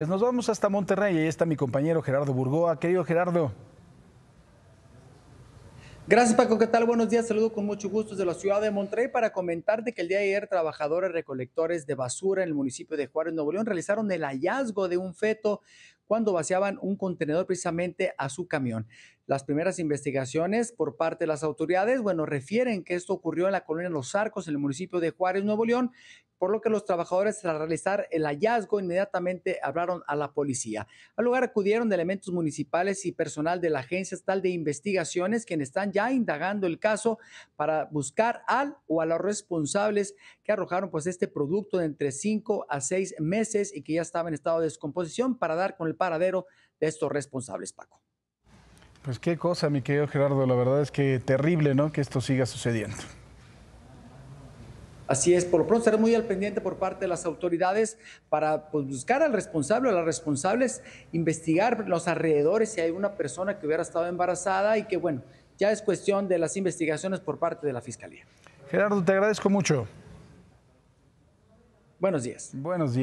Pues nos vamos hasta Monterrey, ahí está mi compañero Gerardo Burgoa. Querido Gerardo. Gracias Paco, ¿qué tal? Buenos días, saludo con mucho gusto desde la ciudad de Monterrey para comentarte que el día de ayer trabajadores recolectores de basura en el municipio de Juárez, Nuevo León, realizaron el hallazgo de un feto cuando vaciaban un contenedor precisamente a su camión. Las primeras investigaciones por parte de las autoridades, bueno, refieren que esto ocurrió en la colonia Los Arcos, en el municipio de Juárez, Nuevo León, por lo que los trabajadores tras realizar el hallazgo inmediatamente hablaron a la policía. Al lugar acudieron elementos municipales y personal de la Agencia Estatal de Investigaciones, quienes están ya indagando el caso para buscar al o a los responsables que arrojaron pues este producto de entre cinco a seis meses y que ya estaba en estado de descomposición para dar con el paradero de estos responsables, Paco. Pues qué cosa, mi querido Gerardo, la verdad es que terrible, ¿no? Que esto siga sucediendo. Así es, por lo pronto estaré muy al pendiente por parte de las autoridades para pues, buscar al responsable o a las responsables, investigar los alrededores si hay una persona que hubiera estado embarazada y que, bueno, ya es cuestión de las investigaciones por parte de la Fiscalía. Gerardo, te agradezco mucho. Buenos días. Buenos días.